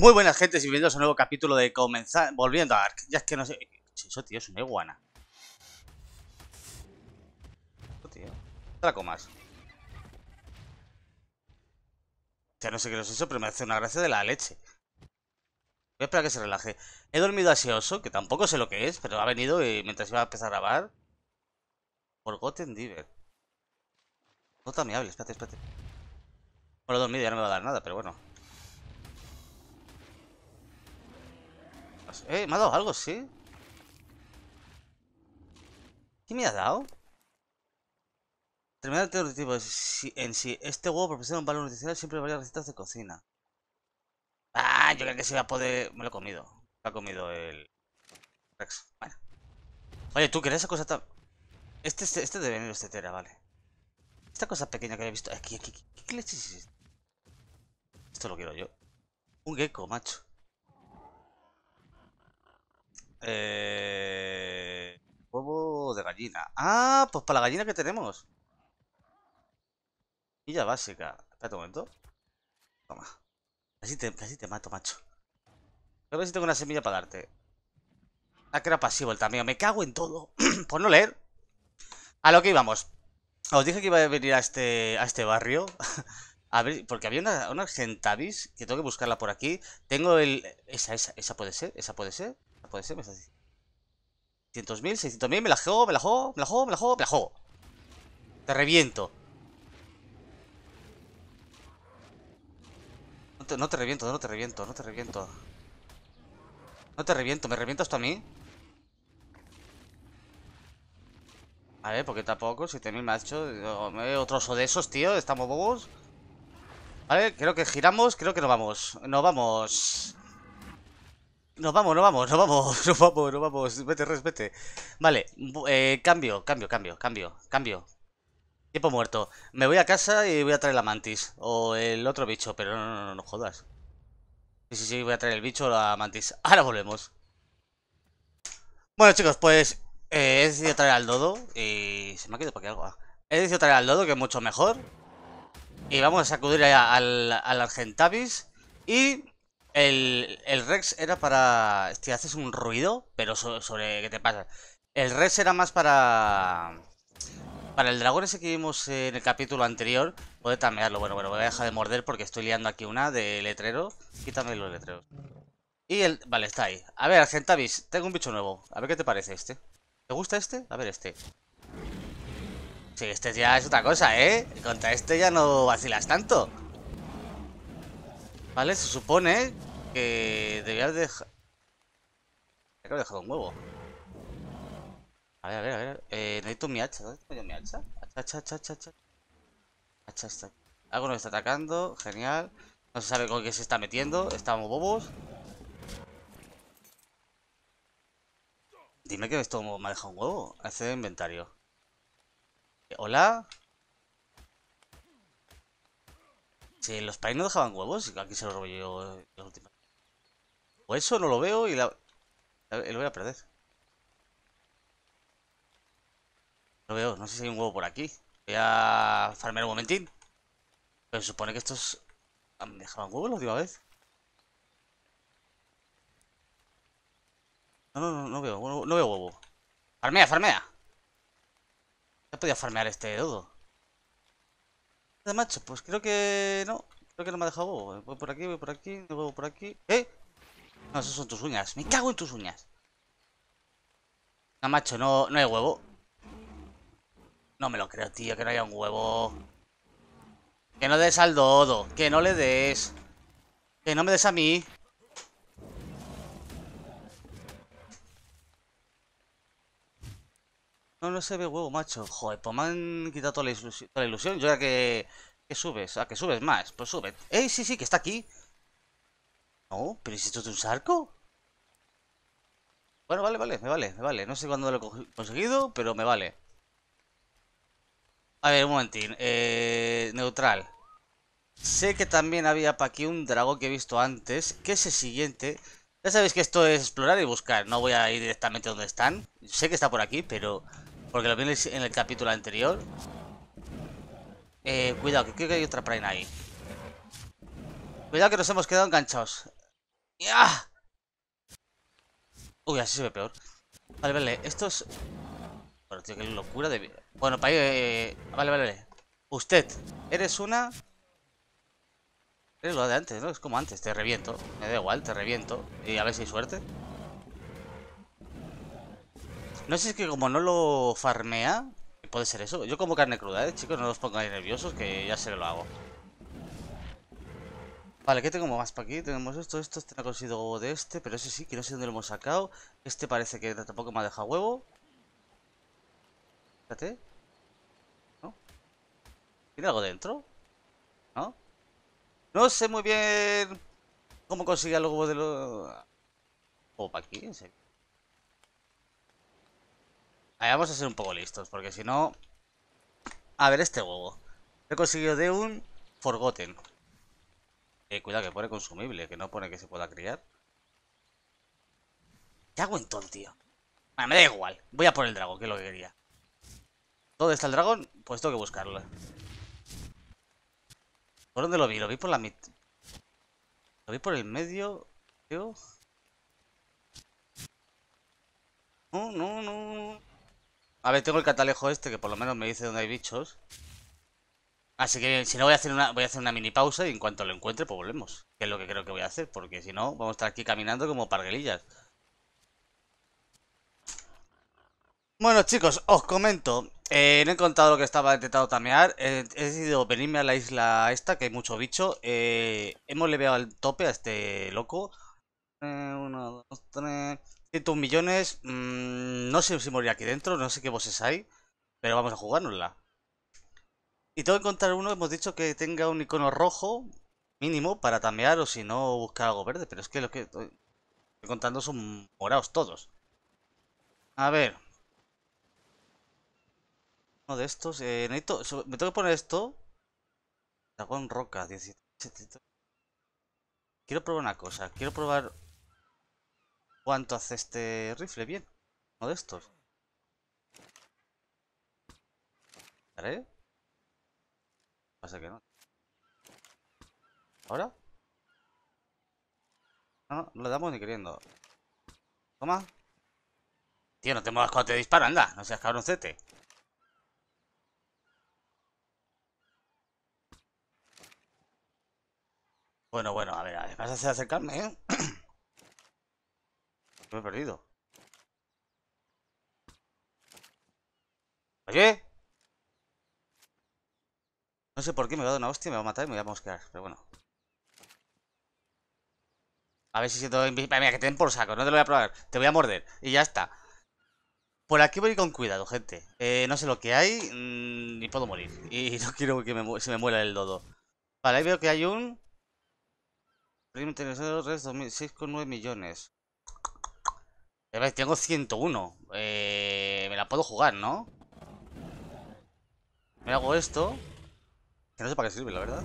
Muy buenas gente, y bienvenidos a un nuevo capítulo de Comenzar... Volviendo a Ya es que no sé... Eso, tío, es una iguana. Eso, tío. Te más comas. Ya no sé qué es eso, pero me hace una gracia de la leche. Voy a esperar que se relaje. He dormido aseoso, que tampoco sé lo que es, pero ha venido y mientras iba a empezar a grabar... Forgotten Diver. mi me espérate, espérate. Bueno, he dormido, ya no me va a dar nada, pero bueno. Eh, me ha dado algo, sí. ¿Qué me ha dado? Terminar el tipos en sí. Este huevo proporciona un valor nutricional siempre varias recetas de cocina. Ah, yo creo que se va a poder... Me lo he comido. Me ha comido el... Rex. Bueno. Oye, tú querías esa cosa tan... Este, este, este debe venir este tera, vale. Esta cosa pequeña que había visto... Aquí, aquí, aquí. ¿Qué leches es esto? Esto lo quiero yo. Un gecko, macho. Eh, huevo de gallina. Ah, pues para la gallina que tenemos. semilla básica. Espera un momento. Toma. Casi te, mato, macho. A ver si tengo una semilla para darte. Ah, que era pasivo el también Me cago en todo. Por no leer. A lo que íbamos. Os dije que iba a venir a este, a este barrio. a ver, porque había una, una que tengo que buscarla por aquí. Tengo el... Esa, esa, esa puede ser, esa puede ser puede ser, me está diciendo. 600.000, me la juego, me la juego, me la juego, me la juego, me la Te reviento. No te, reviento, no te reviento, no te reviento. No te reviento, ¿me reviento hasta a mí? A ver, porque tampoco, 7000 macho. Otro oso de esos, tío, estamos bobos. Vale, creo que giramos, creo que no vamos. Nos vamos. Nos vamos, nos vamos, nos vamos, nos vamos, nos vamos. Vete, res, Vale, eh, cambio, cambio, cambio, cambio, cambio. Tiempo muerto. Me voy a casa y voy a traer la mantis. O el otro bicho, pero no, no, no, no jodas. Sí, sí, sí, voy a traer el bicho o la mantis. Ahora volvemos. Bueno, chicos, pues eh, he decidido traer al dodo. Y se me ha quedado por aquí algo. He decidido traer al dodo, que es mucho mejor. Y vamos a sacudir al, al Argentavis. Y el, el Rex era para. Te haces un ruido, pero sobre, ¿Qué te pasa? El Rex era más para. Para el dragón ese que vimos en el capítulo anterior, puede tamearlo. Bueno, bueno, voy a dejar de morder porque estoy liando aquí una de letrero. Quítame los letreros. Y el... Vale, está ahí. A ver, Argentavis, tengo un bicho nuevo. A ver qué te parece este. ¿Te gusta este? A ver este. Sí, este ya es otra cosa, ¿eh? Contra este ya no vacilas tanto. Vale, se supone que debía haber dejado un huevo. A ver, a ver, a ver. Eh, necesito mi hacha. ¿Dónde tengo yo mi hacha? Hacha, hacha, hacha, hacha. Hacha, Algo nos está atacando. Genial. No se sabe con qué se está metiendo. Estamos bobos. Dime que esto me ha dejado un huevo. Hacer inventario. Eh, hola. Si los países no dejaban huevos, aquí se los robó yo O eso no lo veo y lo voy a perder. Lo veo, no sé si hay un huevo por aquí. Voy a farmear un momentín. Pero se supone que estos... dejaban huevos la última vez? No, no, no, veo, no, veo huevo. Farmea, farmea. Ya podía farmear este dodo macho? Pues creo que no. Creo que no me ha dejado huevo. Voy por aquí, voy por aquí, por aquí. ¡Eh! No, esas son tus uñas. Me cago en tus uñas. No, macho, no, no hay huevo. No me lo creo, tío, que no haya un huevo. Que no des al dodo. Que no le des. Que no me des a mí. No, no se ve huevo, macho. Joder, pues me han quitado toda la, ilusión, toda la Yo ahora que, que subes, ah, que subes más, pues sube. ¡Ey, sí, sí, que está aquí! No, pero si un sarco. Bueno, vale, vale, me vale, me vale. No sé cuándo lo he conseguido, pero me vale. A ver, un momentín. Eh, neutral. Sé que también había para aquí un dragón que he visto antes, qué es el siguiente. Ya sabéis que esto es explorar y buscar, no voy a ir directamente donde están. Sé que está por aquí, pero porque lo vi en el capítulo anterior. Eh, cuidado, que creo que hay otra Prime ahí. Cuidado que nos hemos quedado enganchados. ¡Ya! Uy, así se ve peor. Vale, vale, esto es... Bueno, tío, qué locura de... Bueno, para eh, eh... Vale, vale, vale. Usted, eres una... Eres lo de antes, ¿no? Es como antes, te reviento. Me da igual, te reviento. Y a ver si hay suerte. No sé si es que como no lo farmea, puede ser eso. Yo como carne cruda, ¿eh? Chicos, no los pongáis nerviosos, que ya se lo hago. Vale, ¿qué tengo más para aquí? Tenemos esto, esto, este no ha conseguido huevo de este, pero ese sí, que no sé dónde lo hemos sacado. Este parece que tampoco me ha dejado huevo. Fíjate ¿No? ¿Tiene algo dentro? ¿No? No sé muy bien cómo conseguir algo de lo... ¿O para aquí? ¿En serio? Ahí vamos a ser un poco listos, porque si no... A ver este huevo. He conseguido de un Forgotten. Eh, cuidado, que pone consumible, que no pone que se pueda criar. ¿Qué hago entonces, tío? Ah, me da igual. Voy a por el dragón, que es lo que quería. ¿Dónde está el dragón? Pues tengo que buscarlo. ¿Por dónde lo vi? Lo vi por la mitad. Lo vi por el medio, creo. No, no, no, no. A ver, tengo el catalejo este que por lo menos me dice dónde hay bichos. Así que si no voy a hacer una voy a hacer una mini pausa y en cuanto lo encuentre pues volvemos. Que es lo que creo que voy a hacer, porque si no vamos a estar aquí caminando como parguelillas. Bueno chicos, os comento, eh, no he contado lo que estaba intentando tamear, he decidido venirme a la isla esta, que hay mucho bicho, eh, hemos leveado al tope a este loco, eh, Uno, dos, tres tus millones. Mm, no sé si moriré aquí dentro, no sé qué bosses hay. Pero vamos a jugárnosla. Y tengo que encontrar uno, hemos dicho que tenga un icono rojo mínimo para tamear o si no buscar algo verde. Pero es que lo que estoy contando son morados todos. A ver. Uno de estos. Eh, necesito, me tengo que poner esto. Dragón roca, 17. Quiero probar una cosa. Quiero probar ¿Cuánto hace este rifle? Bien. Uno de estos. ¿Vale? Pasa que no. ¿Ahora? No, no, le damos ni queriendo. Toma. Tío, no te muevas cuando te disparan, anda. No seas cabroncete. Bueno, bueno, a ver, a ver. Vas a hacer acercarme, ¿eh? me he perdido. ¿Oye? No sé por qué me va a dar una hostia me va a matar y me voy a mosquear, pero bueno. A ver si siento invisible. Mira, que te den por saco, no te lo voy a probar. Te voy a morder y ya está. Por aquí voy con cuidado, gente. Eh, no sé lo que hay mm, Ni puedo morir. Y no quiero que me se me muera el dodo. Vale, ahí veo que hay un... 6,9 millones tengo 101. Eh, me la puedo jugar, ¿no? Me hago esto. Que no sé para qué sirve, la verdad.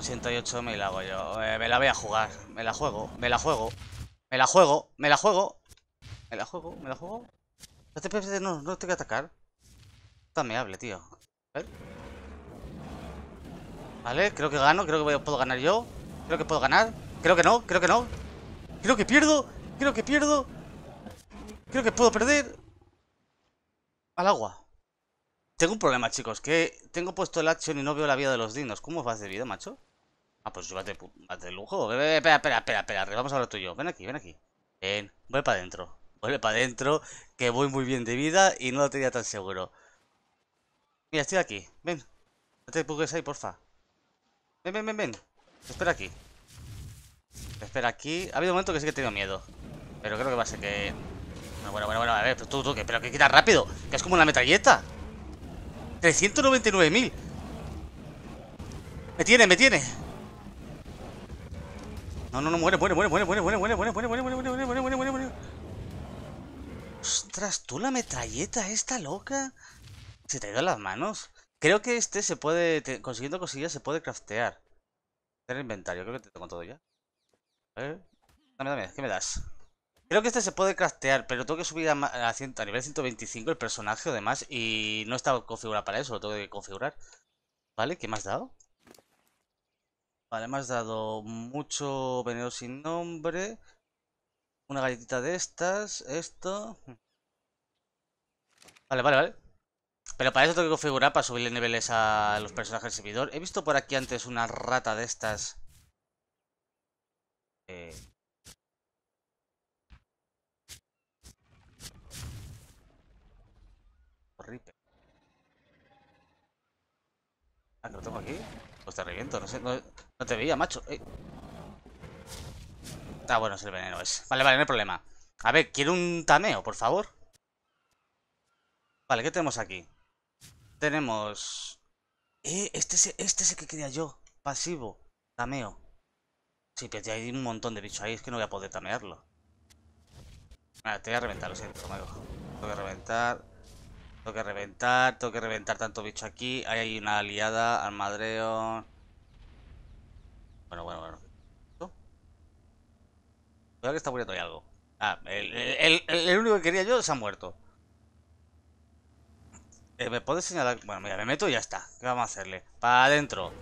108 me la hago yo. Eh, me la voy a jugar. Me la juego. Me la juego. Me la juego. Me la juego. Me la juego. Me la juego. Este no no tengo que atacar. Está me tío. A ver. Vale, creo que gano. Creo que puedo ganar yo. Creo que puedo ganar. Creo que no. Creo que no. Creo que pierdo. Creo que pierdo. Creo que puedo perder. Al agua. Tengo un problema, chicos. Que tengo puesto el action y no veo la vida de los dignos. ¿Cómo vas de vida, macho? Ah, pues llévate, de lujo. Espera, espera, espera, espera. Vamos a hablar tú Ven aquí, ven aquí. Ven, voy para adentro. Vuelve para adentro, que voy muy bien de vida y no lo tenía tan seguro. Mira, estoy aquí. Ven. No te pugues ahí, porfa. Ven, ven, ven, ven. espera aquí. Espera, aquí... Ha habido un momento que sí que he tenido miedo. Pero creo que va a ser que... Bueno, bueno, bueno, a ver, pero tú, tú, que, pero que quita rápido. Que es como una metralleta. 399.000. Me tiene, me tiene. No, no, no, muere, muere, muere, muere, muere, muere, muere, muere, muere, muere, muere, muere, muere, muere, muere. Ostras, tú la metralleta esta loca. Se te ha ido las manos. Creo que este se puede, consiguiendo cosillas, se puede craftear. El inventario, creo que te tengo todo ya ver. Dame, dame, ¿qué me das? Creo que este se puede craftear, pero tengo que subir a, a, nivel 125 el personaje o demás. Y no está configurado para eso, lo tengo que configurar. ¿Vale? ¿Qué me has dado? Vale, me has dado mucho veneno sin nombre. Una galletita de estas, esto. Vale, vale, vale. Pero para eso tengo que configurar para subirle niveles a los personajes del servidor. He visto por aquí antes una rata de estas. Eh, Ah, que lo tengo aquí. Pues te reviento, no sé. No, te veía, macho. Está eh. ah, bueno, es el veneno es. Vale, vale, no hay problema. A ver, quiero un tameo, por favor. Vale, ¿qué tenemos aquí? Tenemos... Eh, este este es el que quería yo. Pasivo. Tameo. Sí, pero hay un montón de bichos ahí, es que no voy a poder tamearlo. te voy a reventar, lo siento, Tengo que reventar. Tengo que reventar, tengo que reventar tanto bicho aquí. Ahí hay una aliada al madreo. Bueno, bueno, bueno. Cuidado que está muriendo ahí algo. Ah, el, el, el, único que quería yo se ha muerto. Eh, ¿Me puedes señalar? Bueno, mira, me meto y ya está. ¿Qué vamos a hacerle? Para adentro.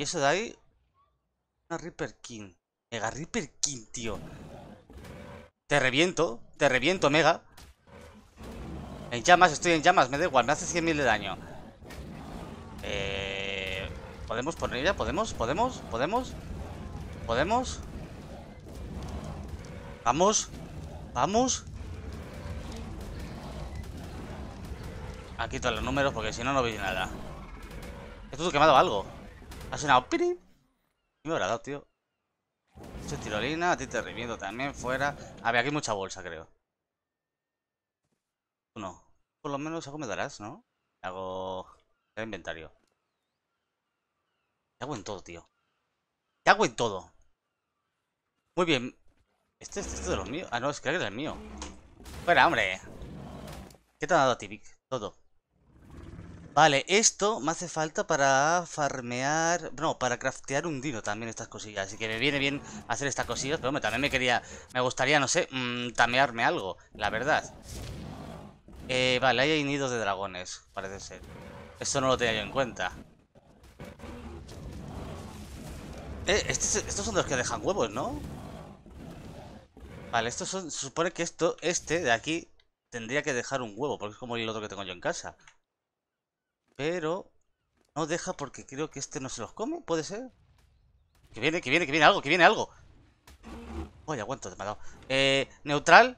Y eso de ahí... Una Reaper King. Mega Reaper King, tío. Te reviento. Te reviento, Mega. En llamas, estoy en llamas. Me da igual. Me hace 100.000 de daño. Eh... ¿Podemos poner ya? ¿Podemos? ¿Podemos? ¿Podemos? ¿Podemos? Vamos. Vamos. Aquí todos los números porque si no, no veis nada. Esto ha quemado algo. Ha sonado pirin. Me habrá dado, tío. Mucho tirolina, a ti te reviento también, fuera. A ver, aquí hay mucha bolsa, creo. uno Por lo menos algo me darás, ¿no? Hago... El inventario. Te hago en todo, tío. Te hago en todo. Muy bien. Este, es este, este de los míos. Ah, no, es que era el mío. Fuera, hombre. ¿Qué te ha dado a ti, Todo. Vale, esto me hace falta para farmear... No, para craftear un dino también estas cosillas. Así que me viene bien hacer estas cosillas. Pero también me quería... Me gustaría, no sé, mm, tamearme algo, la verdad. Eh, vale, ahí hay nidos de dragones, parece ser. Esto no lo tenía yo en cuenta. Eh, este estos, son los que dejan huevos, ¿no? Vale, estos son... Se supone que esto, este de aquí, tendría que dejar un huevo. Porque es como el otro que tengo yo en casa. Pero no deja porque creo que este no se los come, puede ser. Que viene, que viene, que viene algo, que viene algo. Oye, aguanto, te Eh, neutral.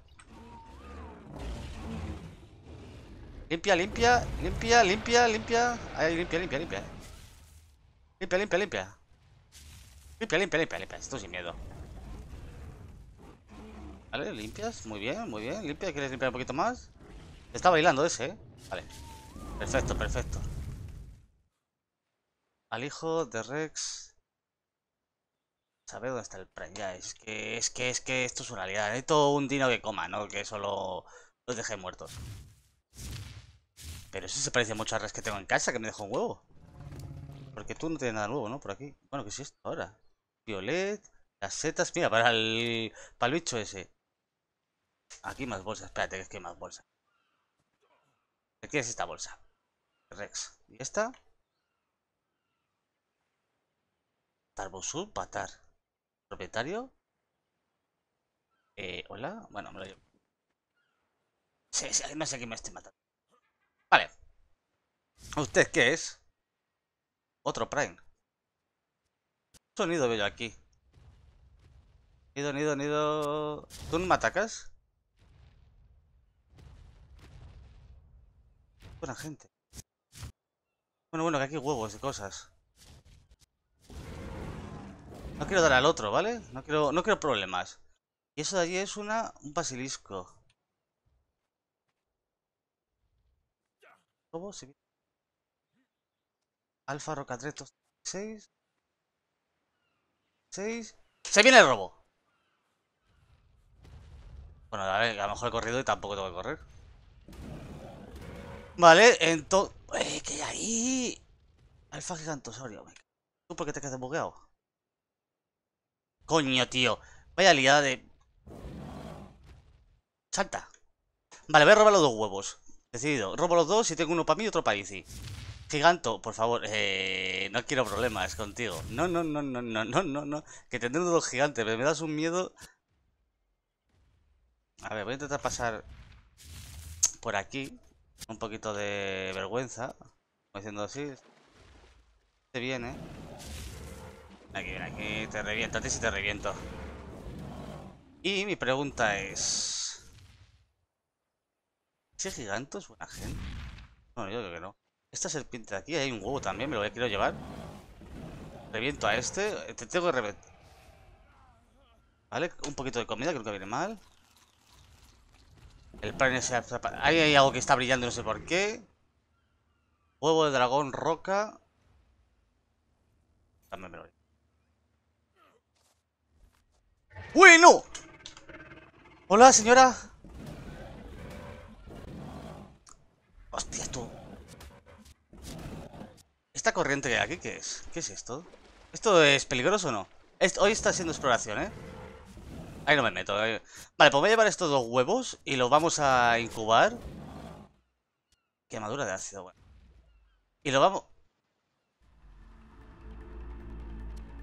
Limpia, limpia, limpia, limpia, limpia. Ahí, limpia, limpia, limpia. Limpia, limpia, limpia. Limpia, limpia, limpia, limpia. Esto sin miedo. Vale, limpias. Muy bien, muy bien. Limpia, ¿quieres limpiar un poquito más? Está bailando ese, ¿eh? Vale. Perfecto, perfecto. Al hijo de Rex. Sabe dónde está el Prime, ya. Es que, es que, es que esto es una realidad. Necesito un dino que coma, ¿no? Que solo los dejé muertos. Pero eso se parece mucho a Rex que tengo en casa, que me dejó un huevo. Porque tú no tienes nada nuevo, ¿no? Por aquí. Bueno, ¿qué es esto ahora? Violet, las setas. Mira, para el, para el bicho ese. Aquí más bolsas. Espérate, que es que hay más bolsas. Aquí es esta bolsa. Rex. ¿Y esta? Tarbosur, Patar. Propietario. Eh, hola. Bueno, me lo llevo. Sí, sí, no sé quién me esté matando. Vale. ¿Usted qué es? Otro Prime. Sonido veo aquí. Nido, nido, nido. ¿Tú no me atacas? buena gente. Bueno, bueno, que aquí huevos y cosas. No quiero dar al otro, ¿vale? No quiero, no quiero problemas. Y eso de allí es una, un basilisco. se viene Alfa Roca 36 6. ¡Se viene el robo! Bueno, a, a lo mejor he corrido y tampoco tengo que correr. Vale, entonces... Eh, ¿Qué hay ahí... Alfa gigantosaurio. ¿Tú por qué te quedas bugueado? Coño, tío. Vaya liada de... Salta. Vale, voy a robar los dos huevos. Decidido. Robo los dos y tengo uno para mí y otro para Izzy. Giganto, por favor, eh, no quiero problemas contigo. No, no, no, no, no, no, no, no. Que tendré dos gigantes, pero me das un miedo. A ver, voy a intentar pasar por aquí un poquito de vergüenza. Diciendo así. Se viene. Aquí, ven aquí, te reviento, a ti sí te reviento. Y mi pregunta es... ¿Ese gigante es buena gente? Bueno, yo creo que no. Esta serpiente de aquí, hay un huevo también, me lo voy a quiero llevar. Reviento a este, te tengo que reventar. Vale, un poquito de comida, creo que viene mal. El plan se... Ahí hay algo que está brillando, no sé por qué. Huevo de dragón, roca. Dame ¡Uy, Hola, señora. Hostia, tú. ¿Esta corriente de aquí qué es? ¿Qué es esto? ¿Esto es peligroso o no? hoy está haciendo exploración, ¿eh? Ahí no me meto. Vale, pues voy a llevar estos dos huevos y los vamos a incubar. Quemadura de ácido, bueno. Y lo vamos...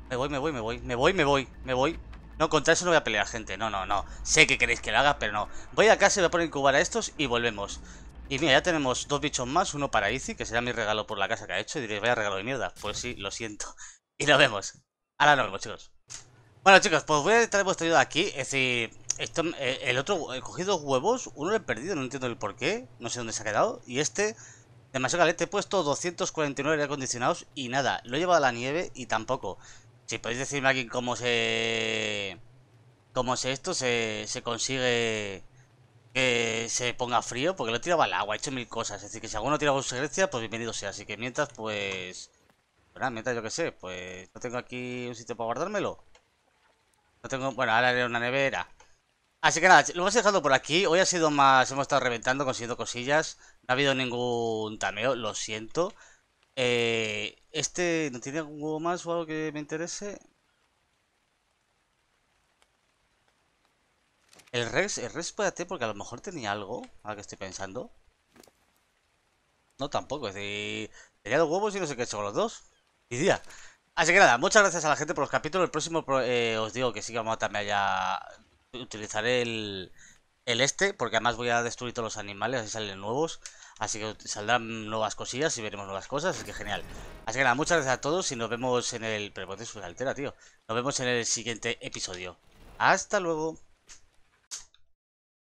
Me voy, me voy, me voy, me voy, me voy, me voy. No, contra eso no voy a pelear, gente. No, no, no. Sé que queréis que lo haga, pero no. Voy a casa y voy a poner a incubar a estos y volvemos. Y mira, ya tenemos dos bichos más. Uno para Izzy, que será mi regalo por la casa que ha hecho. Y diréis, vaya regalo de mierda. Pues sí, lo siento. Y nos vemos. Ahora nos vemos, chicos. Bueno chicos, pues voy a traer vuestra ayuda aquí. Es decir, eh, el otro, he cogido huevos, uno lo he perdido, no entiendo el porqué no sé dónde se ha quedado. Y este, demasiado caliente, he puesto 249 aire acondicionados y nada, lo he llevado a la nieve y tampoco. Si podéis decirme aquí cómo se... Cómo se esto, se, consigue que se ponga frío, porque lo he tirado al agua, he hecho mil cosas. Es decir, que si alguno tira su pues bienvenido sea. Así que mientras, pues... mientras yo que sé, pues no tengo aquí un sitio para guardármelo. No tengo... Bueno, ahora era una nevera. Así que nada, lo hemos dejado por aquí. Hoy ha sido más... Hemos estado reventando, consiguiendo cosillas. No ha habido ningún tameo, lo siento. Eh, este... ¿No tiene algún huevo más o algo que me interese? El Rex... El Rex, espérate, porque a lo mejor tenía algo. Ahora que estoy pensando. No, tampoco. Es decir... Tenía dos huevos y no sé qué he hecho con los dos. Y día. Así que nada, muchas gracias a la gente por los capítulos. El próximo eh, os digo que sí que vamos a también allá. Utilizaré el, el este, porque además voy a destruir todos los animales, así salen nuevos. Así que saldrán nuevas cosillas y veremos nuevas cosas, así que genial. Así que nada, muchas gracias a todos y nos vemos en el... Pero pues altera, tío. Nos vemos en el siguiente episodio. Hasta luego.